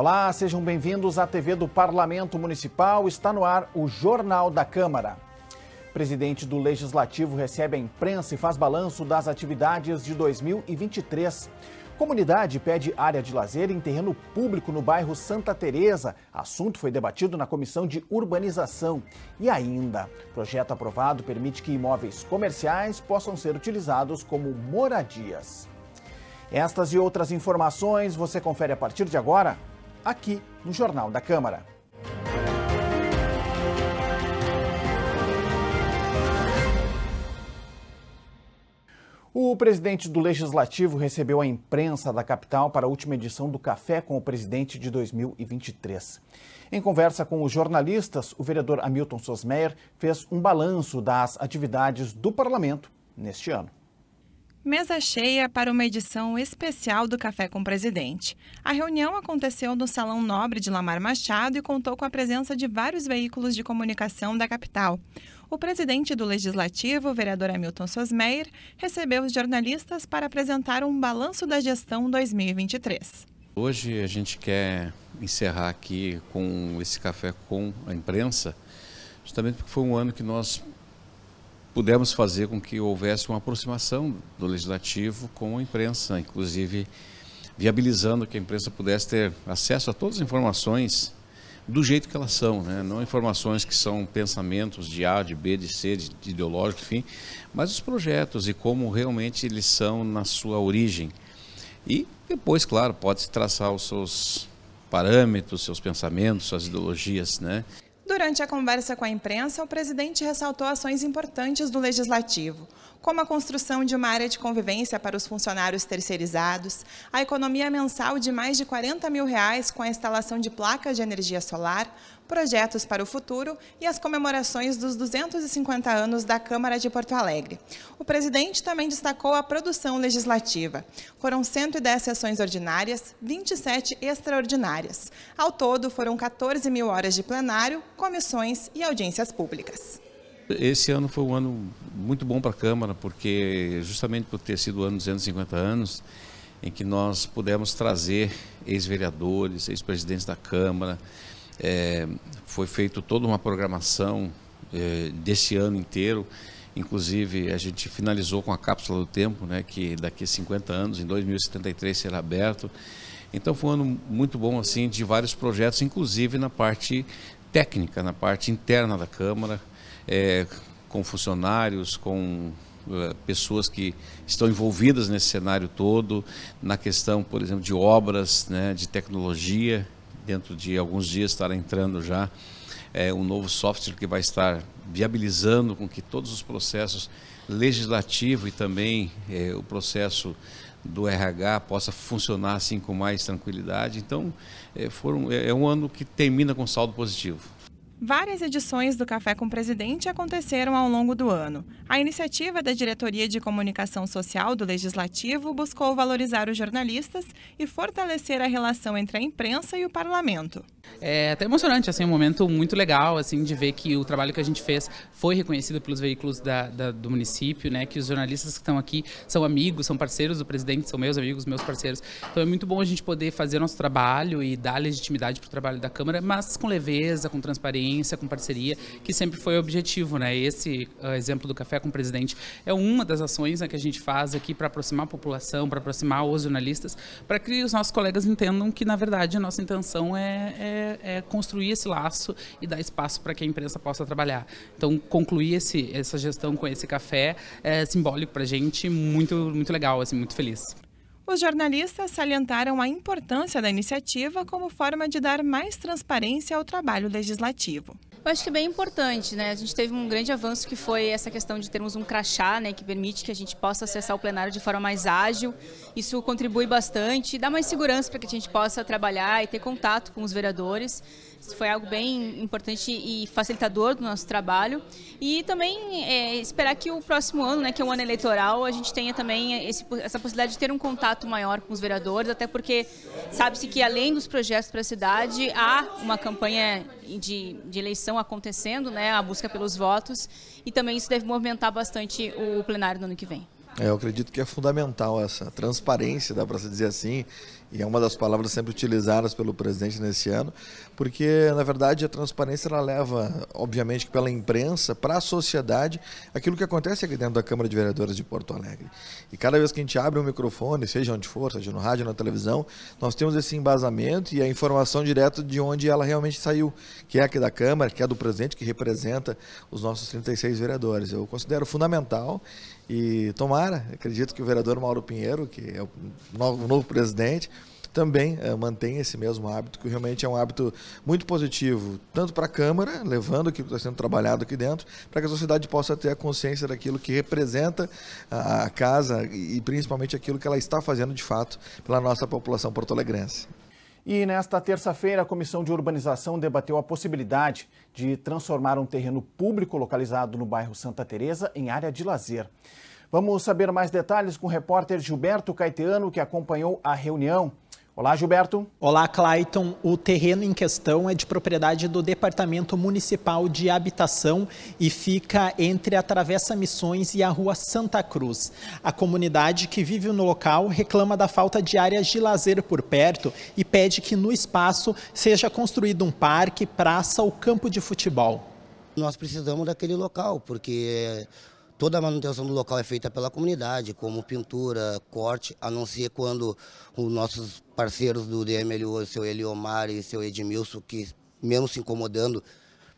Olá, sejam bem-vindos à TV do Parlamento Municipal. Está no ar o Jornal da Câmara. O presidente do Legislativo recebe a imprensa e faz balanço das atividades de 2023. Comunidade pede área de lazer em terreno público no bairro Santa Teresa. Assunto foi debatido na comissão de urbanização. E ainda, projeto aprovado permite que imóveis comerciais possam ser utilizados como moradias. Estas e outras informações você confere a partir de agora aqui no Jornal da Câmara. O presidente do Legislativo recebeu a imprensa da capital para a última edição do Café com o Presidente de 2023. Em conversa com os jornalistas, o vereador Hamilton Sosmeyer fez um balanço das atividades do parlamento neste ano. Mesa cheia para uma edição especial do Café com o Presidente. A reunião aconteceu no Salão Nobre de Lamar Machado e contou com a presença de vários veículos de comunicação da capital. O presidente do Legislativo, vereador Hamilton Sosmeir, recebeu os jornalistas para apresentar um balanço da gestão 2023. Hoje a gente quer encerrar aqui com esse café com a imprensa, justamente porque foi um ano que nós pudemos fazer com que houvesse uma aproximação do legislativo com a imprensa, inclusive viabilizando que a imprensa pudesse ter acesso a todas as informações do jeito que elas são, né? não informações que são pensamentos de A, de B, de C, de, de ideológico, enfim, mas os projetos e como realmente eles são na sua origem. E depois, claro, pode-se traçar os seus parâmetros, seus pensamentos, suas ideologias, né? Durante a conversa com a imprensa, o presidente ressaltou ações importantes do legislativo, como a construção de uma área de convivência para os funcionários terceirizados, a economia mensal de mais de 40 mil reais com a instalação de placas de energia solar, projetos para o futuro e as comemorações dos 250 anos da Câmara de Porto Alegre. O presidente também destacou a produção legislativa. Foram 110 sessões ordinárias, 27 extraordinárias. Ao todo, foram 14 mil horas de plenário, comissões e audiências públicas. Esse ano foi um ano muito bom para a Câmara, porque justamente por ter sido o ano 250 anos, em que nós pudemos trazer ex-vereadores, ex-presidentes da Câmara, é, foi feito toda uma programação é, desse ano inteiro. Inclusive, a gente finalizou com a cápsula do tempo, né, que daqui a 50 anos, em 2073, será aberto. Então, foi um ano muito bom assim de vários projetos, inclusive na parte técnica, na parte interna da Câmara, é, com funcionários, com é, pessoas que estão envolvidas nesse cenário todo, na questão, por exemplo, de obras, né, de tecnologia, dentro de alguns dias estará entrando já é, um novo software que vai estar viabilizando com que todos os processos legislativo e também é, o processo do RH possa funcionar assim com mais tranquilidade. Então, é, foram, é, é um ano que termina com saldo positivo. Várias edições do Café com o Presidente aconteceram ao longo do ano. A iniciativa da Diretoria de Comunicação Social do Legislativo buscou valorizar os jornalistas e fortalecer a relação entre a imprensa e o parlamento. É até emocionante, assim, um momento muito legal, assim, de ver que o trabalho que a gente fez foi reconhecido pelos veículos da, da, do município, né, que os jornalistas que estão aqui são amigos, são parceiros do presidente, são meus amigos, meus parceiros. Então é muito bom a gente poder fazer nosso trabalho e dar legitimidade para o trabalho da Câmara, mas com leveza, com transparência, experiência, com parceria, que sempre foi o objetivo. Né? Esse uh, exemplo do Café com o Presidente é uma das ações né, que a gente faz aqui para aproximar a população, para aproximar os jornalistas, para que os nossos colegas entendam que, na verdade, a nossa intenção é, é, é construir esse laço e dar espaço para que a imprensa possa trabalhar. Então, concluir esse, essa gestão com esse café é simbólico para a gente, muito, muito legal, assim, muito feliz. Os jornalistas salientaram a importância da iniciativa como forma de dar mais transparência ao trabalho legislativo. Eu acho que é bem importante, né? A gente teve um grande avanço que foi essa questão de termos um crachá, né? Que permite que a gente possa acessar o plenário de forma mais ágil. Isso contribui bastante e dá mais segurança para que a gente possa trabalhar e ter contato com os vereadores foi algo bem importante e facilitador do nosso trabalho. E também é, esperar que o próximo ano, né, que é um ano eleitoral, a gente tenha também esse, essa possibilidade de ter um contato maior com os vereadores, até porque sabe-se que além dos projetos para a cidade, há uma campanha de, de, eleição acontecendo, né, a busca pelos votos, e também isso deve movimentar bastante o plenário no ano que vem. É, eu acredito que é fundamental essa transparência, dá para se dizer assim, e é uma das palavras sempre utilizadas pelo presidente nesse ano, porque, na verdade, a transparência ela leva, obviamente, pela imprensa, para a sociedade, aquilo que acontece aqui dentro da Câmara de Vereadores de Porto Alegre. E cada vez que a gente abre um microfone, seja onde for, seja no rádio, na televisão, nós temos esse embasamento e a informação direta de onde ela realmente saiu, que é aqui da Câmara, que é do presidente, que representa os nossos 36 vereadores. Eu considero fundamental e tomara, acredito que o vereador Mauro Pinheiro, que é o novo presidente, também é, mantém esse mesmo hábito, que realmente é um hábito muito positivo, tanto para a Câmara, levando aquilo que está sendo trabalhado aqui dentro, para que a sociedade possa ter a consciência daquilo que representa a, a casa e, principalmente aquilo que ela está fazendo de fato pela nossa população porto-alegrense. E nesta terça-feira, a Comissão de Urbanização debateu a possibilidade de transformar um terreno público localizado no bairro Santa Teresa em área de lazer. Vamos saber mais detalhes com o repórter Gilberto Caetano, que acompanhou a reunião. Olá, Gilberto. Olá, Clayton. O terreno em questão é de propriedade do Departamento Municipal de Habitação e fica entre a Travessa Missões e a Rua Santa Cruz. A comunidade que vive no local reclama da falta de áreas de lazer por perto e pede que no espaço seja construído um parque, praça ou campo de futebol. Nós precisamos daquele local, porque Toda a manutenção do local é feita pela comunidade, como pintura, corte, anuncia quando os nossos parceiros do DMLU, seu Eliomar e seu Edmilson, que mesmo se incomodando,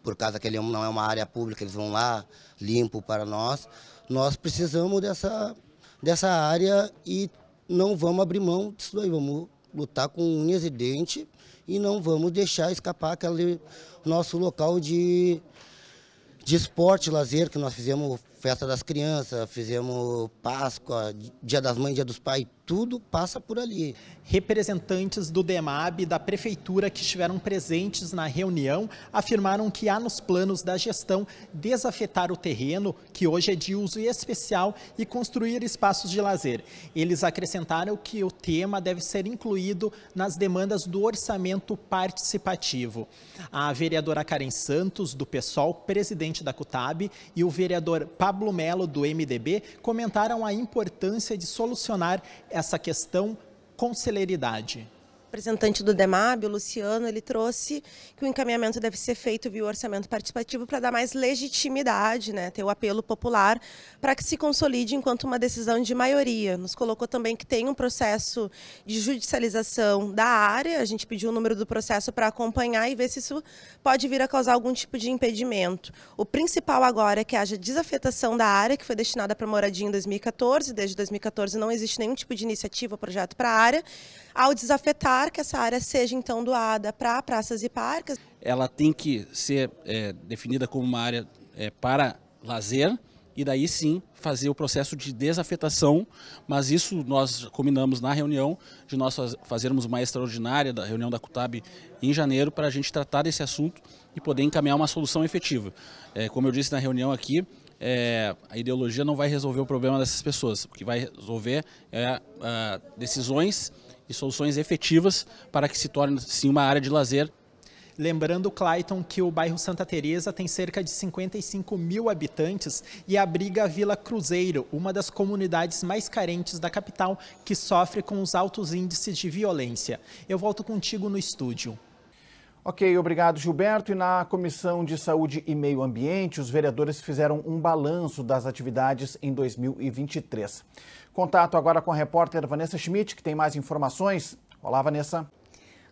por causa que ele não é uma área pública, eles vão lá, limpo para nós. Nós precisamos dessa, dessa área e não vamos abrir mão disso daí, vamos lutar com unhas e dentes e não vamos deixar escapar aquele nosso local de, de esporte, lazer, que nós fizemos festa das crianças, fizemos Páscoa, Dia das Mães, Dia dos Pais, tudo passa por ali. Representantes do DEMAB e da prefeitura que estiveram presentes na reunião afirmaram que há nos planos da gestão desafetar o terreno, que hoje é de uso especial, e construir espaços de lazer. Eles acrescentaram que o tema deve ser incluído nas demandas do orçamento participativo. A vereadora Karen Santos, do PSOL, presidente da CUTAB, e o vereador Pablo Pablo Melo, do MDB, comentaram a importância de solucionar essa questão com celeridade representante do DEMAB, o Luciano, ele trouxe que o encaminhamento deve ser feito via orçamento participativo para dar mais legitimidade, né, ter o apelo popular, para que se consolide enquanto uma decisão de maioria. Nos colocou também que tem um processo de judicialização da área, a gente pediu o número do processo para acompanhar e ver se isso pode vir a causar algum tipo de impedimento. O principal agora é que haja desafetação da área, que foi destinada para moradia em 2014, desde 2014 não existe nenhum tipo de iniciativa, projeto para a área, ao desafetar que essa área seja então doada para praças e parques. Ela tem que ser é, definida como uma área é, para lazer e daí sim fazer o processo de desafetação, mas isso nós combinamos na reunião de nós fazermos uma extraordinária da reunião da CUTAB em janeiro para a gente tratar desse assunto e poder encaminhar uma solução efetiva. É, como eu disse na reunião aqui, é, a ideologia não vai resolver o problema dessas pessoas, o que vai resolver é, é decisões e soluções efetivas para que se torne sim uma área de lazer Lembrando, Clayton, que o bairro Santa Teresa tem cerca de 55 mil habitantes e abriga a Vila Cruzeiro, uma das comunidades mais carentes da capital, que sofre com os altos índices de violência. Eu volto contigo no estúdio. Ok, obrigado Gilberto. E na Comissão de Saúde e Meio Ambiente, os vereadores fizeram um balanço das atividades em 2023. Contato agora com a repórter Vanessa Schmidt, que tem mais informações. Olá, Vanessa.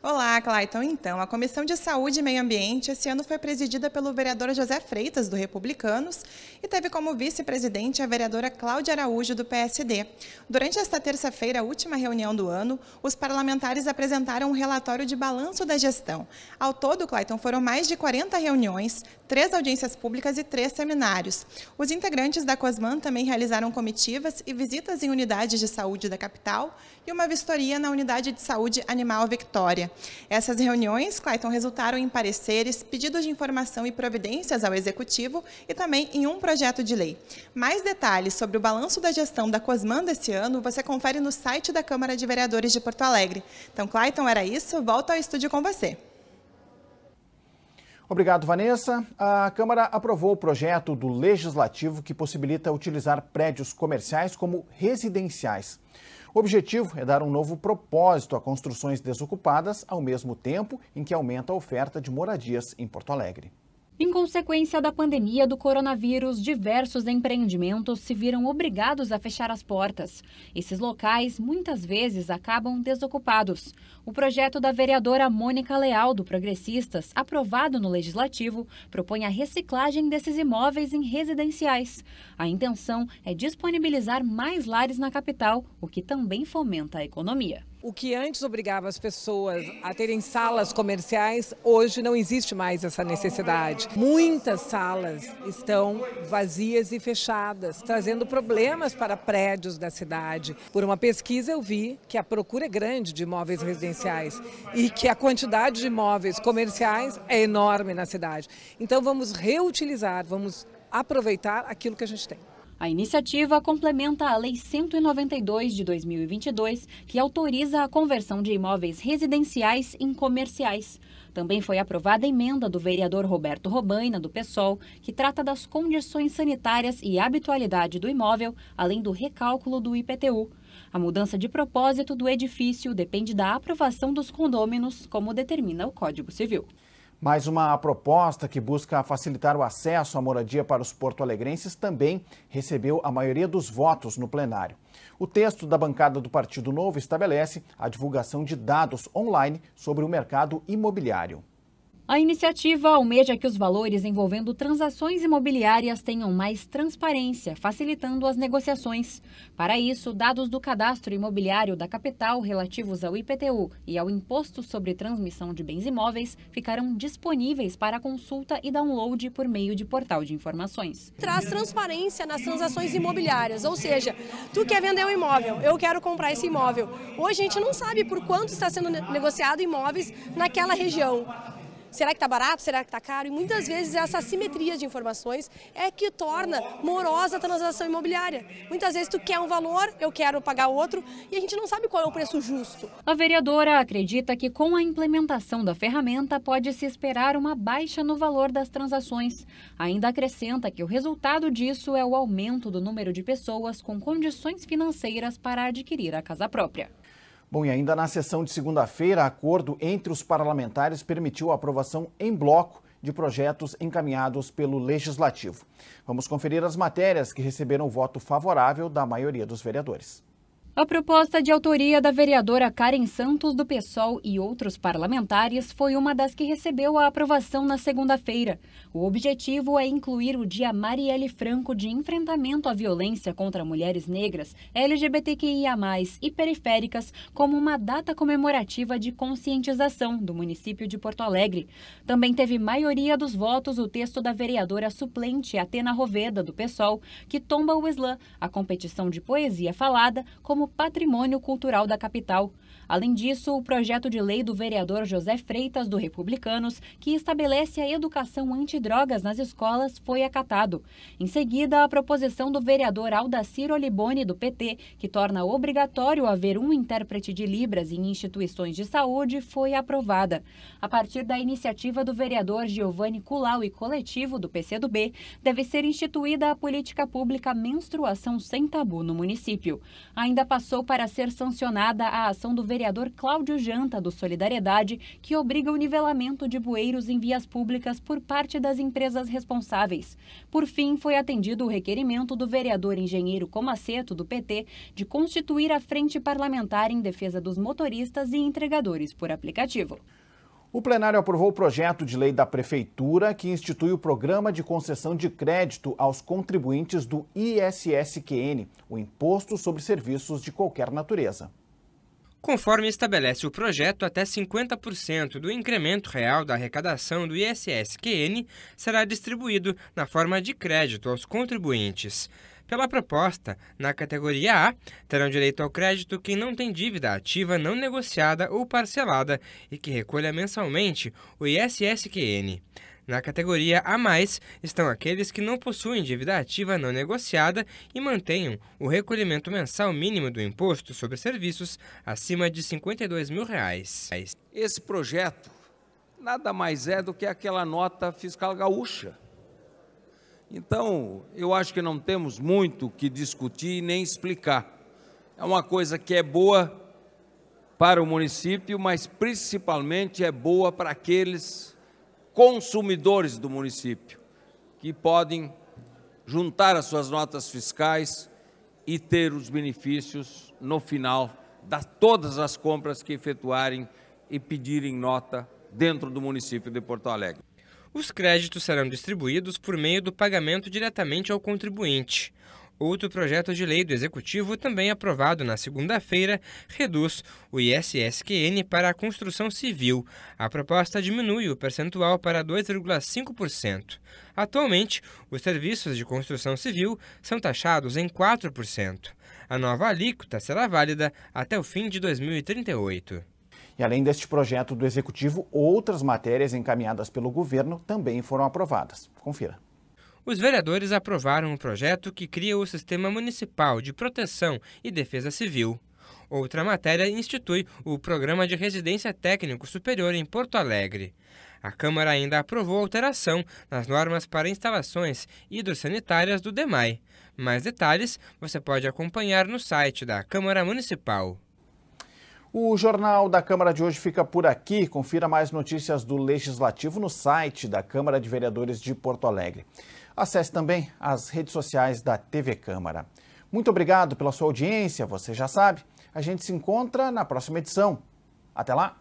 Olá, Clayton. Então, a Comissão de Saúde e Meio Ambiente esse ano foi presidida pelo vereador José Freitas, do Republicanos, e teve como vice-presidente a vereadora Cláudia Araújo, do PSD. Durante esta terça-feira, a última reunião do ano, os parlamentares apresentaram um relatório de balanço da gestão. Ao todo, Clayton, foram mais de 40 reuniões, três audiências públicas e três seminários. Os integrantes da COSMAN também realizaram comitivas e visitas em unidades de saúde da capital e uma vistoria na Unidade de Saúde Animal Victória. Essas reuniões, Clayton, resultaram em pareceres, pedidos de informação e providências ao Executivo e também em um projeto de lei. Mais detalhes sobre o balanço da gestão da Cosman desse ano você confere no site da Câmara de Vereadores de Porto Alegre. Então, Clayton, era isso. Volto ao estúdio com você. Obrigado, Vanessa. A Câmara aprovou o projeto do Legislativo que possibilita utilizar prédios comerciais como residenciais. O objetivo é dar um novo propósito a construções desocupadas, ao mesmo tempo em que aumenta a oferta de moradias em Porto Alegre. Em consequência da pandemia do coronavírus, diversos empreendimentos se viram obrigados a fechar as portas. Esses locais muitas vezes acabam desocupados. O projeto da vereadora Mônica Leal do Progressistas, aprovado no legislativo, propõe a reciclagem desses imóveis em residenciais. A intenção é disponibilizar mais lares na capital, o que também fomenta a economia. O que antes obrigava as pessoas a terem salas comerciais, hoje não existe mais essa necessidade. Muitas salas estão vazias e fechadas, trazendo problemas para prédios da cidade. Por uma pesquisa eu vi que a procura é grande de imóveis residenciais e que a quantidade de imóveis comerciais é enorme na cidade. Então vamos reutilizar, vamos aproveitar aquilo que a gente tem. A iniciativa complementa a Lei 192 de 2022, que autoriza a conversão de imóveis residenciais em comerciais. Também foi aprovada a emenda do vereador Roberto Robaina, do PSOL, que trata das condições sanitárias e habitualidade do imóvel, além do recálculo do IPTU. A mudança de propósito do edifício depende da aprovação dos condôminos, como determina o Código Civil. Mais uma proposta que busca facilitar o acesso à moradia para os porto-alegrenses também recebeu a maioria dos votos no plenário. O texto da bancada do Partido Novo estabelece a divulgação de dados online sobre o mercado imobiliário. A iniciativa almeja que os valores envolvendo transações imobiliárias tenham mais transparência, facilitando as negociações. Para isso, dados do cadastro imobiliário da capital relativos ao IPTU e ao Imposto sobre Transmissão de Bens Imóveis ficarão disponíveis para consulta e download por meio de portal de informações. Traz transparência nas transações imobiliárias, ou seja, tu quer vender um imóvel, eu quero comprar esse imóvel. Hoje a gente não sabe por quanto está sendo negociado imóveis naquela região. Será que está barato? Será que está caro? E muitas vezes essa assimetria de informações é que torna morosa a transação imobiliária. Muitas vezes tu quer um valor, eu quero pagar outro e a gente não sabe qual é o preço justo. A vereadora acredita que com a implementação da ferramenta pode se esperar uma baixa no valor das transações. Ainda acrescenta que o resultado disso é o aumento do número de pessoas com condições financeiras para adquirir a casa própria. Bom, e ainda na sessão de segunda-feira, acordo entre os parlamentares permitiu a aprovação em bloco de projetos encaminhados pelo Legislativo. Vamos conferir as matérias que receberam voto favorável da maioria dos vereadores. A proposta de autoria da vereadora Karen Santos do PSOL e outros parlamentares foi uma das que recebeu a aprovação na segunda-feira. O objetivo é incluir o Dia Marielle Franco de enfrentamento à violência contra mulheres negras, LGBTQIA+ e periféricas como uma data comemorativa de conscientização do município de Porto Alegre. Também teve maioria dos votos o texto da vereadora suplente Atena Roveda do PSOL, que tomba o slam, a competição de poesia falada, como como patrimônio cultural da capital. Além disso, o projeto de lei do vereador José Freitas, do Republicanos, que estabelece a educação antidrogas nas escolas, foi acatado. Em seguida, a proposição do vereador Aldacir Olibone, do PT, que torna obrigatório haver um intérprete de Libras em instituições de saúde, foi aprovada. A partir da iniciativa do vereador Giovanni Culau e coletivo do PCdoB, deve ser instituída a política pública menstruação sem tabu no município. Ainda passou para ser sancionada a ação do vereador vereador Cláudio Janta, do Solidariedade, que obriga o nivelamento de bueiros em vias públicas por parte das empresas responsáveis. Por fim, foi atendido o requerimento do vereador engenheiro Comaceto, do PT, de constituir a Frente Parlamentar em defesa dos motoristas e entregadores por aplicativo. O plenário aprovou o projeto de lei da Prefeitura que institui o programa de concessão de crédito aos contribuintes do ISSQN, o Imposto sobre Serviços de Qualquer Natureza conforme estabelece o projeto, até 50% do incremento real da arrecadação do ISSQN será distribuído na forma de crédito aos contribuintes. Pela proposta, na categoria A, terão direito ao crédito quem não tem dívida ativa não negociada ou parcelada e que recolha mensalmente o ISSQN. Na categoria A, estão aqueles que não possuem dívida ativa não negociada e mantenham o recolhimento mensal mínimo do imposto sobre serviços acima de R$ 52 mil. Reais. Esse projeto nada mais é do que aquela nota fiscal gaúcha. Então, eu acho que não temos muito o que discutir e nem explicar. É uma coisa que é boa para o município, mas principalmente é boa para aqueles consumidores do município, que podem juntar as suas notas fiscais e ter os benefícios no final de todas as compras que efetuarem e pedirem nota dentro do município de Porto Alegre. Os créditos serão distribuídos por meio do pagamento diretamente ao contribuinte. Outro projeto de lei do Executivo, também aprovado na segunda-feira, reduz o ISSQN para a construção civil. A proposta diminui o percentual para 2,5%. Atualmente, os serviços de construção civil são taxados em 4%. A nova alíquota será válida até o fim de 2038. E além deste projeto do Executivo, outras matérias encaminhadas pelo governo também foram aprovadas. Confira. Os vereadores aprovaram um projeto que cria o Sistema Municipal de Proteção e Defesa Civil. Outra matéria institui o Programa de Residência Técnico Superior em Porto Alegre. A Câmara ainda aprovou alteração nas normas para instalações hidrossanitárias do DEMAI. Mais detalhes você pode acompanhar no site da Câmara Municipal. O Jornal da Câmara de hoje fica por aqui. Confira mais notícias do Legislativo no site da Câmara de Vereadores de Porto Alegre. Acesse também as redes sociais da TV Câmara. Muito obrigado pela sua audiência, você já sabe. A gente se encontra na próxima edição. Até lá!